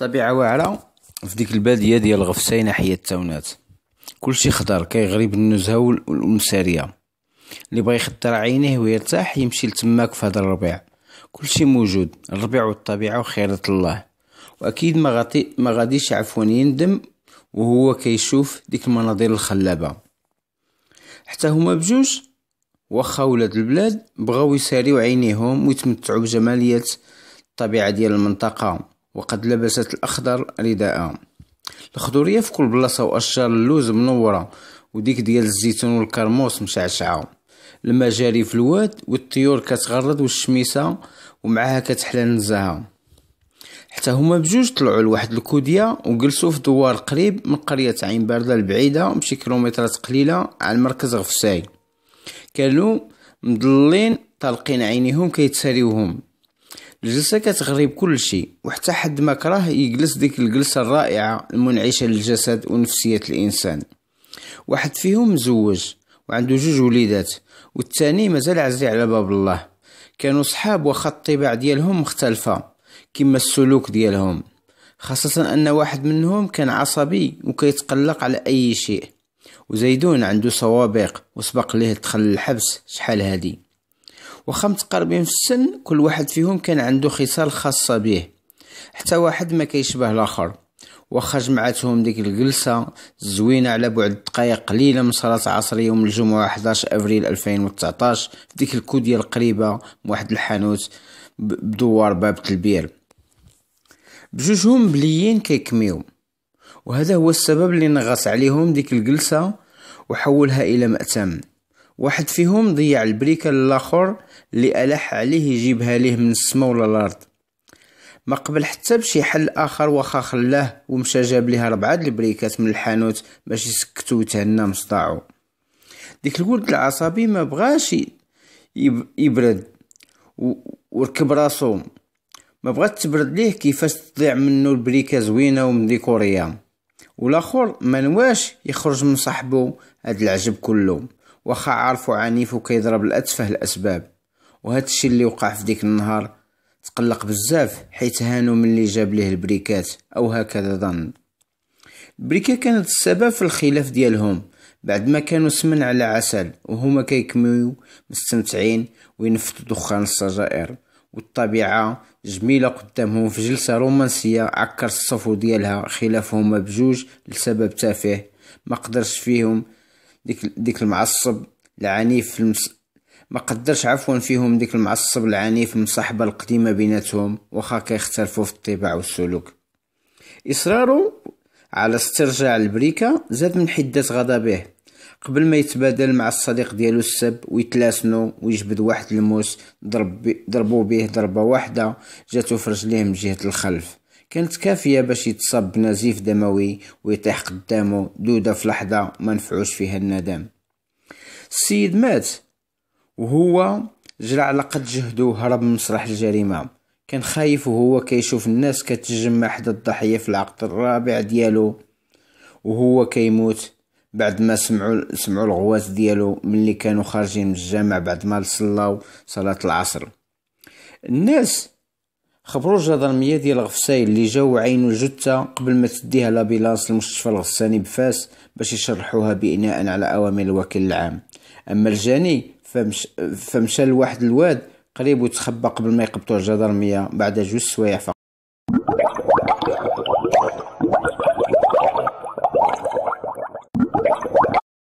الطبيعة واعرة في ديك البادية ديال غفسة ناحية التاونات كلشي خضر كيغري بالنزهة والمسارية اللي بغى يخدر عينيه ويرتاح يمشي لتماك في هذا الربيع كلشي موجود الربيع والطبيعة وخيرة الله واكيد ما غادي ما غاديش عفوا يندم وهو كيشوف ديك المناظر الخلابة حتى هما بجوج واخا ولاد البلاد بغاو يساريو عينيهم ويتمتعوا بجمالية الطبيعة ديال المنطقة وقد لبست الأخضر رداءها الخضورية في كل بلاصة وأشجار اللوز منورة وديك ديال الزيتون والكرموس مشعشعة المجاري في الواد والطيور كتغرد والشميسة ومعها كتحلى النزهه حتى هما بجوج طلعوا لواحد الكودية وجلسوا في دوار قريب من قرية عين باردة البعيدة بشي كيلومترات قليلة على مركز غفساي كانوا مضلين طالقين عينيهم كيتساريوهم الجلسة كتغريب كل شيء وحتى حد ما كره يجلس ديك الجلسة الرائعة المنعشة للجسد ونفسية الإنسان واحد فيهم مزوج وعنده جوج وليدات والثاني مازال عزي على باب الله كانوا صحاب وخط الطباع ديالهم مختلفة كما السلوك ديالهم خاصة أن واحد منهم كان عصبي وكيتقلق على أي شيء وزيدون عنده سوابق وسبق ليه دخل الحبس شحال هادي وخا متقاربين في السن كل واحد فيهم كان عنده خصال خاصة به حتى واحد ما كيشبه الاخر واخا جمعتهم ديك الجلسة الزوينة على بعد دقايق قليلة من صلاة عصر يوم الجمعة 11 أفريل 2019 في ديك الكودية القريبة من واحد الحانوت بدوار باب تلبير بجوجهم بليين كيكميو وهذا هو السبب اللي نغص عليهم ديك الجلسة وحولها إلى مأتم واحد فيهم ضيع البريكة للاخر اللي ألح عليه يجيبها ليه من السما ولا الارض ما قبل حتى بشي حل اخر واخا خلاه ومشى جاب ليها ربعه البريكات من الحانوت باش يسكتو ويتهنى مصداعو ديك الولد العصبي ما بغاش يبرد وركب راسو ما بغات تبرد ليه كيفاش تضيع منه البريكه زوينه ديكوريا والاخر ما نواش يخرج من صاحبو هاد العجب كله واخا عارفو عنيف وكيضرب لاتفه الاسباب وهذا الشيء اللي وقع في ديك النهار تقلق بزاف حيت هانو من اللي جاب ليه البريكات او هكذا ظن البريكه كانت السبب في الخلاف ديالهم بعد ما كانوا سمن على عسل وهما كيكميو مستمتعين وينفثوا دخان السجائر والطبيعة جميلة قدامهم في جلسة رومانسية عكر الصفو ديالها خلافهما بجوج لسبب تافه ما قدرش فيهم ديك ديك المعصب العنيف المس... ما قدرش عفوا فيهم ديك المعصب العنيف المصاحبة القديمة بيناتهم واخا كيختلفوا في الطباع والسلوك إصراره على استرجاع البريكة زاد من حدة غضبه قبل ما يتبادل مع الصديق ديالو السب ويتلاسنو ويجبد واحد الموس ضرب ضربو به ضربة واحدة جاتو في رجليه من جهة الخلف كانت كافية باش يتصاب بنزيف دموي ويطيح قدامه دودة في لحظة ما نفعوش فيها الندم السيد مات وهو جرى على قد جهده وهرب من مسرح الجريمة كان خايف وهو كيشوف الناس كتجمع حدا الضحية في العقد الرابع ديالو وهو كيموت بعد ما سمعوا سمعوا الغواص ديالو ملي كانوا خارجين من الجامع بعد ما صلاو صلاة العصر الناس خبروا الجدرمية ديال الغفساي اللي جاو عينو جثة قبل ما تديها لابيلانس المستشفى الغساني بفاس باش يشرحوها بناء على أوامر الوكيل العام أما الجاني فمشى لواحد الواد قريب وتخبى قبل ما يقبطوه الجدرمية بعد جوج سوايع فقط